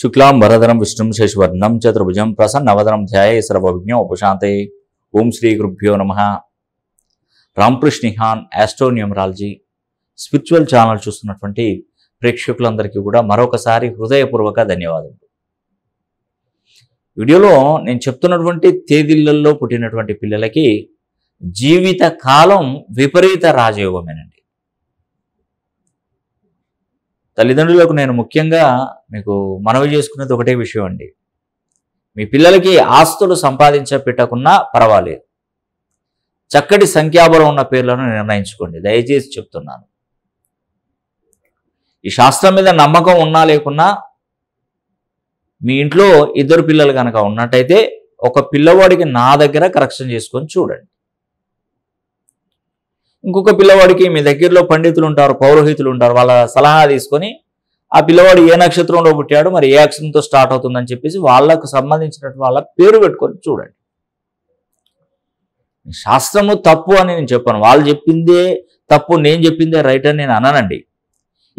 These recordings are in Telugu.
శుక్లాం వరధరం విష్ణుం శశివర్ణం చతుర్భుజం ప్రసన్నవదనం ధ్యాయ సర్వవిజ్ఞ ఉపశాంతే ఓం శ్రీ గురుభ్యో నమ రామకృష్ణిహాన్ యాస్ట్రోన్యూమరాలజీ స్పిరిచువల్ ఛానల్ చూస్తున్నటువంటి ప్రేక్షకులందరికీ కూడా మరొకసారి హృదయపూర్వక ధన్యవాదాలు వీడియోలో నేను చెప్తున్నటువంటి తేదీలలో పుట్టినటువంటి పిల్లలకి జీవిత కాలం విపరీత రాజయోగమేనండి తల్లిదండ్రులకు నేను ముఖ్యంగా మీకు మనవి చేసుకునేది ఒకటే విషయం అండి మీ పిల్లలకి ఆస్తులు సంపాదించ పెట్టకున్నా పర్వాలేదు చక్కటి సంఖ్యాబలం ఉన్న పేర్లను నిర్ణయించుకోండి దయచేసి చెప్తున్నాను ఈ శాస్త్రం మీద నమ్మకం ఉన్నా లేకున్నా మీ ఇంట్లో ఇద్దరు పిల్లలు కనుక ఉన్నట్టయితే ఒక పిల్లవాడికి నా దగ్గర కరెక్షన్ చేసుకొని చూడండి ఇంకొక పిల్లవాడికి మీ దగ్గరలో పండితులు ఉంటారు పౌరోహితులు ఉంటారు వాళ్ళ సలహా తీసుకొని ఆ పిల్లవాడు ఏ నక్షత్రంలో పుట్టాడు మరి ఏ అక్షరంతో స్టార్ట్ అవుతుందని చెప్పేసి వాళ్ళకు సంబంధించినటువంటి వాళ్ళ పేరు పెట్టుకొని చూడండి శాస్త్రము తప్పు అని నేను చెప్పాను వాళ్ళు చెప్పిందే తప్పు నేను చెప్పిందే రైట్ అని నేను అననండి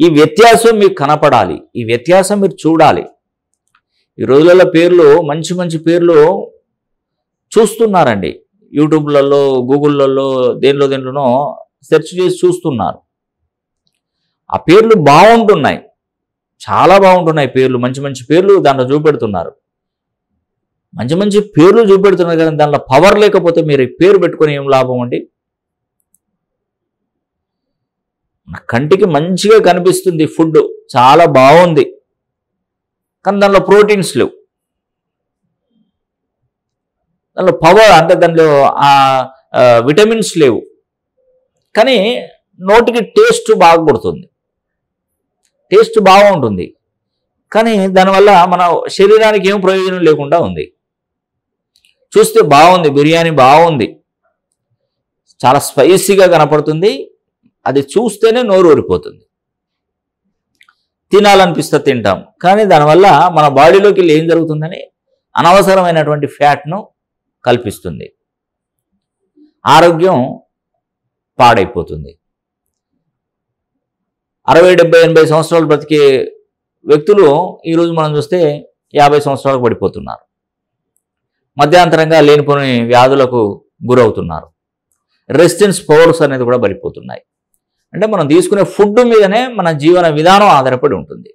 ఈ వ్యత్యాసం మీకు కనపడాలి ఈ వ్యత్యాసం మీరు చూడాలి ఈ రోజులలో పేర్లు మంచి మంచి పేర్లు చూస్తున్నారండి యూట్యూబ్లలో గూగుల్లలో దేంట్లో దేంట్లోనో సెర్చ్ చేసి చూస్తున్నారు ఆ పేర్లు బాగుంటున్నాయి చాలా బాగుంటున్నాయి పేర్లు మంచి మంచి పేర్లు దాంట్లో చూపెడుతున్నారు మంచి మంచి పేర్లు చూపెడుతున్నారు కానీ దాంట్లో పవర్ లేకపోతే మీరు పేరు పెట్టుకుని ఏం లాభం అండి కంటికి మంచిగా కనిపిస్తుంది ఫుడ్ చాలా బాగుంది కానీ దాంట్లో ప్రోటీన్స్ లేవు దానిలో పవర్ అంటే దానిలో ఆ విటమిన్స్ లేవు కానీ నోటికి టేస్ట్ బాగా టేస్ట్ బాగుంటుంది కానీ దానివల్ల మన శరీరానికి ఏం ప్రయోజనం లేకుండా ఉంది చూస్తే బాగుంది బిర్యానీ బాగుంది చాలా స్పైసీగా కనపడుతుంది అది చూస్తేనే నోరు ఊరిపోతుంది తినాలనిపిస్తే తింటాం కానీ దానివల్ల మన బాడీలోకి వెళ్ళి ఏం జరుగుతుందని అనవసరమైనటువంటి ఫ్యాట్ను కల్పిస్తుంది ఆరోగ్యం పాడైపోతుంది అరవై డెబ్బై ఎనభై సంవత్సరాలు బ్రతికే వ్యక్తులు ఈరోజు మనం చూస్తే యాభై సంవత్సరాలకు పడిపోతున్నారు మధ్యాంతరంగా లేనిపోని వ్యాధులకు గురవుతున్నారు రెసిస్టెన్స్ పవర్స్ అనేది కూడా పడిపోతున్నాయి అంటే మనం తీసుకునే ఫుడ్ మీదనే మన జీవన విధానం ఆధారపడి ఉంటుంది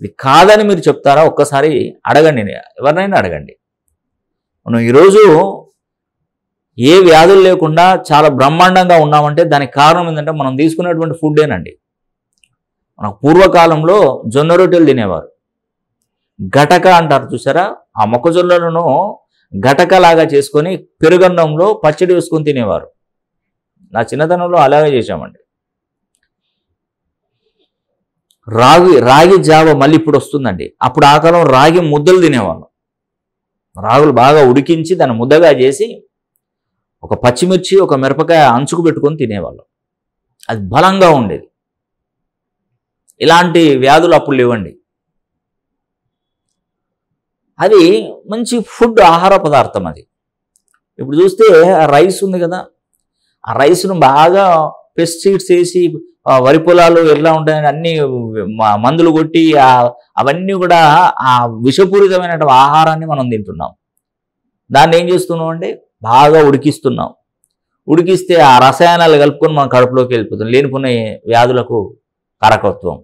ఇది కాదని మీరు చెప్తారా ఒక్కసారి అడగండి ఎవరినైనా అడగండి మనం ఈరోజు ఏ వ్యాధులు లేకుండా చాలా బ్రహ్మాండంగా ఉన్నామంటే దానికి కారణం ఏంటంటే మనం తీసుకునేటువంటి ఫుడ్డేనండి మనకు పూర్వకాలంలో జొన్న రొట్టెలు తినేవారు గటక అంటారు చూసారా ఆ మొక్కజొన్నలను లాగా చేసుకొని పెరుగన్నంలో పచ్చడి వేసుకొని తినేవారు నా చిన్నతనంలో అలాగే చేశామండి రాగి రాగి జావ మళ్ళీ ఇప్పుడు వస్తుందండి అప్పుడు ఆ కాలం రాగి ముద్దలు తినేవాళ్ళం రాగులు బాగా ఉడికించి దాన్ని ముద్దగా చేసి ఒక పచ్చిమిర్చి ఒక మిరపకాయ అంచుకు పెట్టుకొని తినేవాళ్ళం అది బలంగా ఉండేది ఇలాంటి వ్యాధులు అప్పుడు లేవండి అది మంచి ఫుడ్ ఆహార పదార్థం అది ఇప్పుడు చూస్తే రైస్ ఉంది కదా ఆ రైస్ను బాగా పెస్టిసైడ్స్ వేసి వరి పొలాలు ఎట్లా ఉంటాయని అన్ని మందులు కొట్టి అవన్నీ కూడా ఆ విషపూరితమైన ఆహారాన్ని మనం తింటున్నాం దాన్ని ఏం చేస్తున్నాం అంటే బాగా ఉడికిస్తున్నాం ఉడికిస్తే ఆ రసాయనాలు కలుపుకొని మనం కడుపులోకి వెళ్ళిపోతుంది లేనిపోయిన వ్యాధులకు కారకత్వం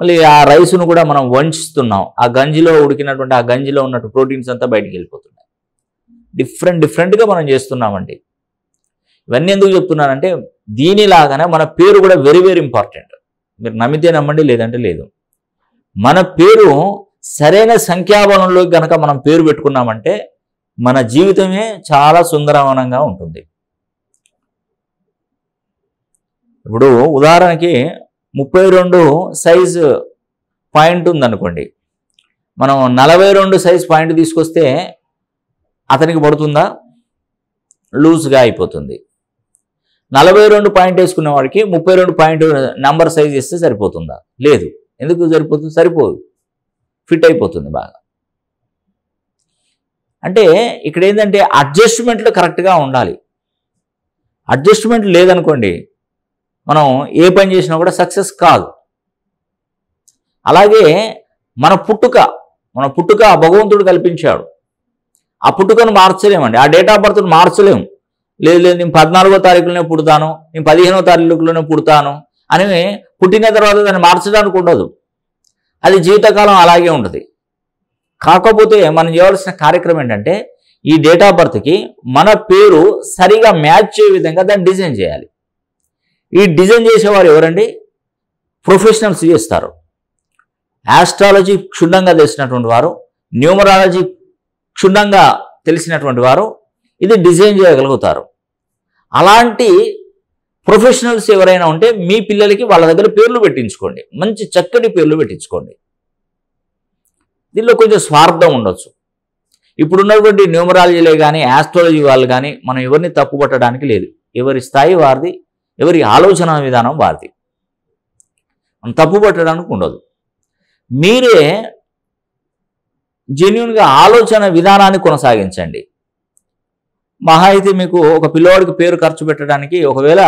మళ్ళీ ఆ రైస్ను కూడా మనం వంచుతున్నాం ఆ గంజిలో ఉడికినటువంటి ఆ గంజిలో ఉన్నట్టు ప్రోటీన్స్ అంతా బయటికి వెళ్ళిపోతున్నాయి డిఫరెంట్ డిఫరెంట్గా మనం చేస్తున్నామండి ఇవన్నీ ఎందుకు చెప్తున్నానంటే దీనిలాగానే మన పేరు కూడా వెరీ వెరీ ఇంపార్టెంట్ మీరు నమ్మితే నమ్మండి లేదంటే లేదు మన పేరు సరైన సంఖ్యాబలంలో గనక మనం పేరు పెట్టుకున్నామంటే మన జీవితమే చాలా సుందరవనంగా ఉంటుంది ఇప్పుడు ఉదాహరణకి ముప్పై రెండు సైజు పాయింట్ ఉందనుకోండి మనం నలభై రెండు సైజ్ పాయింట్ తీసుకొస్తే అతనికి పడుతుందా లూజ్గా అయిపోతుంది నలభై రెండు పాయింట్ వేసుకున్న వాడికి ముప్పై రెండు పాయింట్ నంబర్ సైజ్ ఇస్తే సరిపోతుందా లేదు ఎందుకు సరిపోతుంది సరిపోదు ఫిట్ అయిపోతుంది బాగా అంటే ఇక్కడ ఏంటంటే అడ్జస్ట్మెంట్లు కరెక్ట్గా ఉండాలి అడ్జస్ట్మెంట్ లేదనుకోండి మనం ఏ పని చేసినా కూడా సక్సెస్ కాదు అలాగే మన పుట్టుక మన పుట్టుక భగవంతుడు కల్పించాడు ఆ పుట్టుకను మార్చలేమండి ఆ డేట్ ఆఫ్ బర్త్ను మార్చలేము లేదు లేదు నేను పద్నాలుగో తారీఖులోనే పుడతాను నేను పదిహేనో తారీఖులోనే పుడతాను అని పుట్టిన తర్వాత దాన్ని మార్చడానికి ఉండదు అది జీవితకాలం అలాగే ఉంటుంది కాకపోతే మనం చేయవలసిన కార్యక్రమం ఏంటంటే ఈ డేట్ ఆఫ్ బర్త్కి మన పేరు సరిగా మ్యాచ్ చేయ విధంగా దాన్ని డిజైన్ చేయాలి ఈ డిజైన్ చేసేవారు ఎవరండి ప్రొఫెషనల్స్ చేస్తారు ఆస్ట్రాలజీ క్షుణ్ణంగా తెలిసినటువంటి వారు న్యూమరాలజీ క్షుణ్ణంగా తెలిసినటువంటి వారు ఇది డిజైన్ చేయగలుగుతారు అలాంటి ప్రొఫెషనల్స్ ఎవరైనా ఉంటే మీ పిల్లలకి వాళ్ళ దగ్గర పేర్లు పెట్టించుకోండి మంచి చక్కటి పేర్లు పెట్టించుకోండి దీనిలో కొంచెం స్వార్థం ఉండొచ్చు ఇప్పుడున్నటువంటి న్యూమరాలజీలే కానీ యాస్ట్రాలజీ వాళ్ళు కానీ మనం ఎవరిని తప్పుపట్టడానికి లేదు ఎవరి స్థాయి వారిది ఎవరి ఆలోచన విధానం వారిది మనం తప్పుపట్టడానికి ఉండదు మీరే జెన్యున్గా ఆలోచన విధానాన్ని కొనసాగించండి మహా అయితే మీకు ఒక పిల్లవాడికి పేరు ఖర్చు పెట్టడానికి ఒకవేళ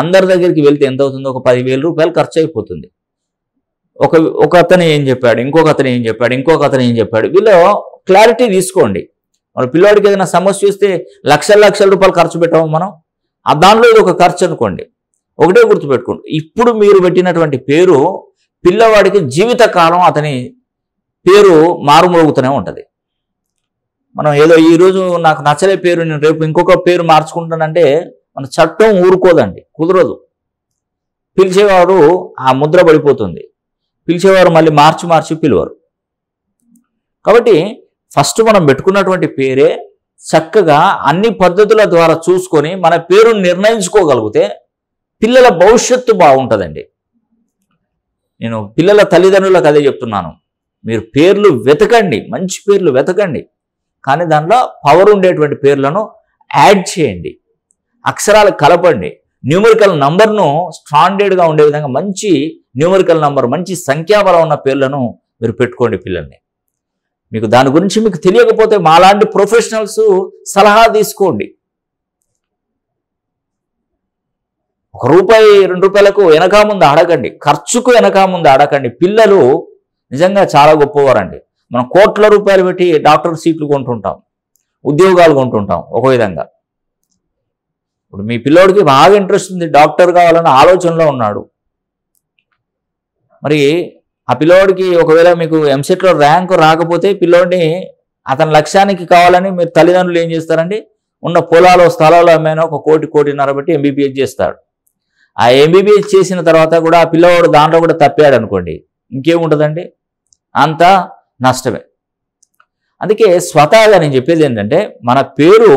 అందరి దగ్గరికి వెళ్తే ఎంత అవుతుందో ఒక పదివేల రూపాయలు ఖర్చు అయిపోతుంది ఒక ఒక అతను ఏం చెప్పాడు ఇంకొక అతను ఏం చెప్పాడు ఇంకొక అతను ఏం చెప్పాడు వీళ్ళు క్లారిటీ తీసుకోండి మన పిల్లవాడికి ఏదైనా సమస్య వస్తే లక్షల లక్షల రూపాయలు ఖర్చు పెట్టాము మనం ఆ దానిలో ఇది ఒక ఖర్చు అనుకోండి ఒకటే గుర్తుపెట్టుకోండి ఇప్పుడు మీరు పెట్టినటువంటి పేరు పిల్లవాడికి జీవితకాలం అతని పేరు మారుమోగుతూనే ఉంటుంది మనం ఏదో ఈ రోజు నాకు నచ్చలే పేరు నేను రేపు ఇంకొక పేరు మార్చుకుంటానంటే మన చట్టం ఊరుకోదండి కుదరదు పిలిచేవారు ఆ ముద్ర పడిపోతుంది పిలిచేవారు మళ్ళీ మార్చి మార్చి పిలువరు కాబట్టి ఫస్ట్ మనం పెట్టుకున్నటువంటి పేరే చక్కగా అన్ని పద్ధతుల ద్వారా చూసుకొని మన పేరును నిర్ణయించుకోగలిగితే పిల్లల భవిష్యత్తు బాగుంటుందండి నేను పిల్లల తల్లిదండ్రులకు అదే చెప్తున్నాను మీరు పేర్లు వెతకండి మంచి పేర్లు వెతకండి కానీ దానిలో పవర్ ఉండేటువంటి పేర్లను యాడ్ చేయండి అక్షరాలు కలపండి న్యూమరికల్ నంబర్ను స్టాండర్డ్గా ఉండే విధంగా మంచి న్యూమరికల్ నంబర్ మంచి సంఖ్యాబలం ఉన్న పేర్లను మీరు పెట్టుకోండి పిల్లల్ని మీకు దాని గురించి మీకు తెలియకపోతే మాలాంటి ప్రొఫెషనల్స్ సలహా తీసుకోండి ఒక రూపాయి రెండు రూపాయలకు వెనక ముందు ఆడకండి ఖర్చుకు వెనక ముందు ఆడకండి పిల్లలు నిజంగా చాలా గొప్పవారండి మనం కోట్ల రూపాయలు పెట్టి డాక్టర్ సీట్లు కొంటుంటాం ఉద్యోగాలు కొంటుంటాం ఒక విధంగా ఇప్పుడు మీ పిల్లోడికి బాగా ఇంట్రెస్ట్ ఉంది డాక్టర్ కావాలన్న ఆలోచనలో ఉన్నాడు మరి ఆ పిల్లోడికి ఒకవేళ మీకు ఎంసెట్లో ర్యాంకు రాకపోతే పిల్లోడిని అతని లక్ష్యానికి కావాలని మీరు తల్లిదండ్రులు ఏం చేస్తారండి ఉన్న పొలాలు స్థలాలు అమ్మైనా ఒక కోటి కోటిన్నర బట్టి ఎంబీబీఎస్ చేస్తాడు ఆ ఎంబీబీఎస్ చేసిన తర్వాత కూడా ఆ పిల్లవాడు దాంట్లో కూడా తప్పాడు అనుకోండి ఇంకేముంటుందండి అంతా నష్టమే అందుకే స్వతహాగా నేను చెప్పేది ఏంటంటే మన పేరు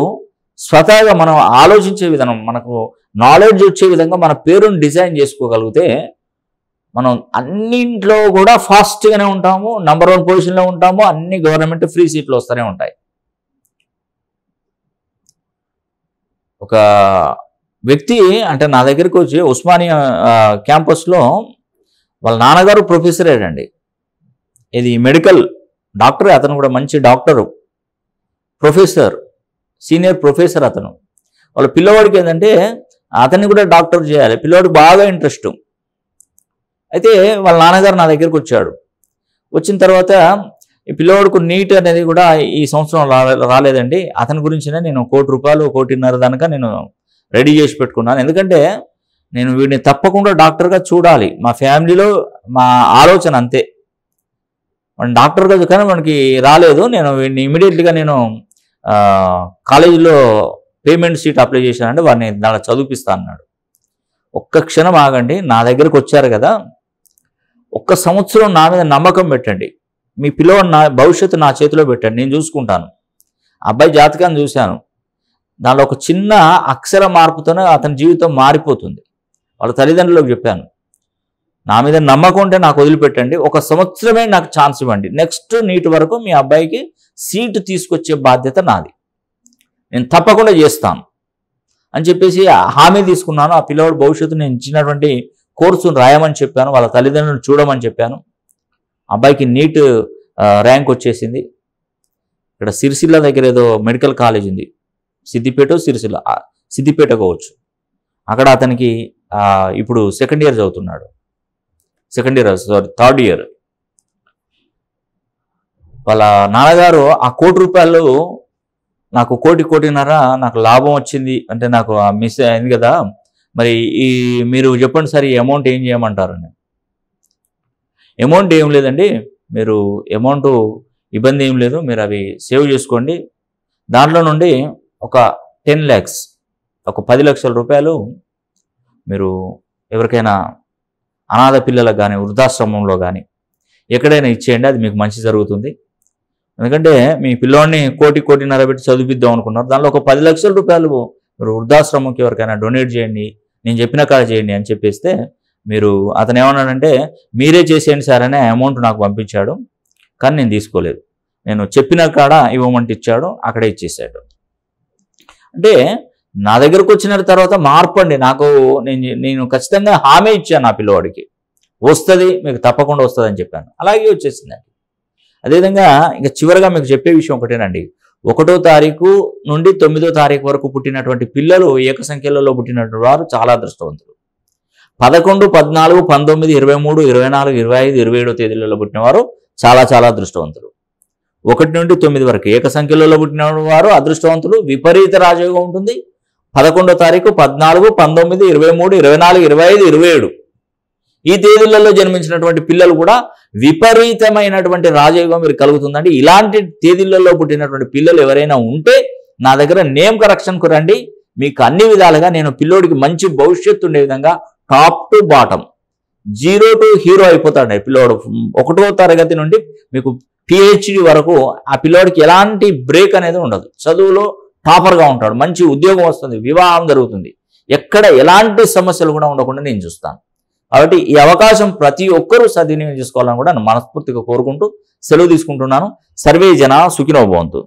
స్వతహాగా మనం ఆలోచించే విధానం మనకు నాలెడ్జ్ వచ్చే విధంగా మన పేరును డిజైన్ చేసుకోగలిగితే మనం అన్నింట్లో కూడా ఫాస్ట్గానే ఉంటాము నంబర్ వన్ పొజిషన్లో ఉంటాము అన్ని గవర్నమెంట్ ఫ్రీ సీట్లు వస్తూనే ఉంటాయి ఒక వ్యక్తి అంటే నా దగ్గరికి వచ్చి ఉస్మానియా క్యాంపస్లో వాళ్ళ నాన్నగారు ప్రొఫెసరేనండి ఇది మెడికల్ డాక్టర్ అతను కూడా మంచి డాక్టరు ప్రొఫెసర్ సీనియర్ ప్రొఫెసర్ అతను వాళ్ళ పిల్లవాడికి ఏంటంటే అతన్ని కూడా డాక్టర్ చేయాలి పిల్లవాడికి బాగా ఇంట్రెస్ట్ అయితే వాళ్ళ నాన్నగారు నా దగ్గరికి వచ్చాడు వచ్చిన తర్వాత ఈ పిల్లవాడుకు నీట్ అనేది కూడా ఈ సంవత్సరం రాలేదండి అతని గురించినే నేను కోటి రూపాయలు కోటిన్నర దానిక నేను రెడీ చేసి పెట్టుకున్నాను ఎందుకంటే నేను వీడిని తప్పకుండా డాక్టర్గా చూడాలి మా ఫ్యామిలీలో మా ఆలోచన అంతే మన డాక్టర్ గారు కానీ మనకి రాలేదు నేను వీడిని ఇమీడియట్గా నేను కాలేజీలో పేమెంట్ సీట్ అప్లై చేశానంటే వారిని దాంట్లో చదివిపిస్తా అన్నాడు ఒక్క క్షణం ఆగండి నా దగ్గరకు వచ్చారు కదా ఒక్క సంవత్సరం నా మీద నమ్మకం పెట్టండి మీ పిల్లవాడు నా భవిష్యత్తు నా చేతిలో పెట్టండి నేను చూసుకుంటాను అబ్బాయి జాతకాన్ని చూశాను దానిలో ఒక చిన్న అక్షర మార్పుతోనే అతని జీవితం మారిపోతుంది వాళ్ళ తల్లిదండ్రులకు చెప్పాను నా మీద నమ్మకం ఉంటే నాకు వదిలిపెట్టండి ఒక సంవత్సరమే నాకు ఛాన్స్ ఇవ్వండి నెక్స్ట్ నీట్ వరకు మీ అబ్బాయికి సీటు తీసుకొచ్చే బాధ్యత నాది నేను తప్పకుండా చేస్తాను అని చెప్పేసి హామీ తీసుకున్నాను ఆ పిల్లవాడు భవిష్యత్తు నేను ఇచ్చినటువంటి కోర్సును రాయమని చెప్పాను వాళ్ళ తల్లిదండ్రులను చూడమని చెప్పాను అబ్బాయికి నీట్ ర్యాంక్ వచ్చేసింది ఇక్కడ సిరిసిల్ల దగ్గర ఏదో మెడికల్ కాలేజ్ ఉంది సిద్దిపేట సిరిసిల్ల సిద్దిపేట కావచ్చు అక్కడ అతనికి ఇప్పుడు సెకండ్ ఇయర్ చదువుతున్నాడు second year sorry third year వాళ్ళ నాన్నగారు ఆ కోటి రూపాయలు నాకు కోటి కోటిన్నర నాకు లాభం వచ్చింది అంటే నాకు మిస్ అయింది కదా మరి ఈ మీరు చెప్పండి సార్ ఈ అమౌంట్ ఏం చేయమంటారు అని అమౌంట్ ఏం లేదండి మీరు అమౌంట్ ఇబ్బంది ఏం లేదు మీరు అవి సేవ్ చేసుకోండి దాంట్లో నుండి ఒక టెన్ ల్యాక్స్ ఒక పది లక్షల రూపాయలు మీరు ఎవరికైనా అనాథ పిల్లలకు కానీ వృద్ధాశ్రమంలో కానీ ఎక్కడైనా ఇచ్చేయండి అది మీకు మంచి జరుగుతుంది ఎందుకంటే మీ పిల్లోడిని కోటి కోటిన్నర పెట్టి చదివిద్దాం అనుకున్నారు దానిలో ఒక పది లక్షల రూపాయలు మీరు వృద్ధాశ్రమంకి ఎవరికైనా డొనేట్ చేయండి నేను చెప్పిన కాడ చేయండి అని చెప్పేస్తే మీరు అతను ఏమన్నాడంటే మీరే చేసేయండి సార్ అనే అమౌంట్ నాకు పంపించాడు కానీ నేను తీసుకోలేదు నేను చెప్పిన కాడ ఇవ్వమంటే ఇచ్చాడు అక్కడే ఇచ్చేసాడు అంటే నా దగ్గరకు వచ్చిన తర్వాత మార్పండి నాకు నేను నేను ఖచ్చితంగా హామీ ఇచ్చాను నా పిల్లవాడికి వస్తుంది మీకు తప్పకుండా వస్తుంది అని చెప్పాను అలాగే వచ్చేసిందండి అదేవిధంగా ఇంకా చివరిగా మీకు చెప్పే విషయం ఒకటేనండి ఒకటో తారీఖు నుండి తొమ్మిదో తారీఖు వరకు పుట్టినటువంటి పిల్లలు ఏక సంఖ్యలలో పుట్టినటువంటి వారు చాలా అదృష్టవంతులు పదకొండు పద్నాలుగు పంతొమ్మిది ఇరవై మూడు ఇరవై నాలుగు ఇరవై ఐదు ఇరవై ఏడో తేదీలలో పుట్టినవారు చాలా చాలా అదృష్టవంతులు ఒకటి నుండి తొమ్మిది వరకు ఏక సంఖ్యలలో పుట్టిన వారు అదృష్టవంతులు విపరీత రాజయోగం ఉంటుంది పదకొండో తారీఖు పద్నాలుగు పంతొమ్మిది ఇరవై మూడు ఇరవై నాలుగు ఇరవై ఐదు ఇరవై ఏడు ఈ తేదీలలో జన్మించినటువంటి పిల్లలు కూడా విపరీతమైనటువంటి రాజయోగం మీరు కలుగుతుందండి ఇలాంటి తేదీలలో పుట్టినటువంటి పిల్లలు ఎవరైనా ఉంటే నా దగ్గర నేమ్ కరెక్షన్కు రండి మీకు అన్ని విధాలుగా నేను పిల్లోడికి మంచి భవిష్యత్తు ఉండే విధంగా top to bottom zero to hero అయిపోతాడు పిల్లోడు ఒకటో తరగతి నుండి మీకు పిహెచ్డి వరకు ఆ పిల్లోడికి ఎలాంటి బ్రేక్ అనేది ఉండదు చదువులో టాపర్గా ఉంటాడు మంచి ఉద్యోగం వస్తుంది వివాహం జరుగుతుంది ఎక్కడ ఎలాంటి సమస్యలు కూడా ఉండకుండా నేను చూస్తాను కాబట్టి ఈ అవకాశం ప్రతి ఒక్కరూ సద్వినియోగం చేసుకోవాలని కూడా నేను మనస్ఫూర్తిగా కోరుకుంటూ సెలవు తీసుకుంటున్నాను సర్వే జన సుఖినోభవంతు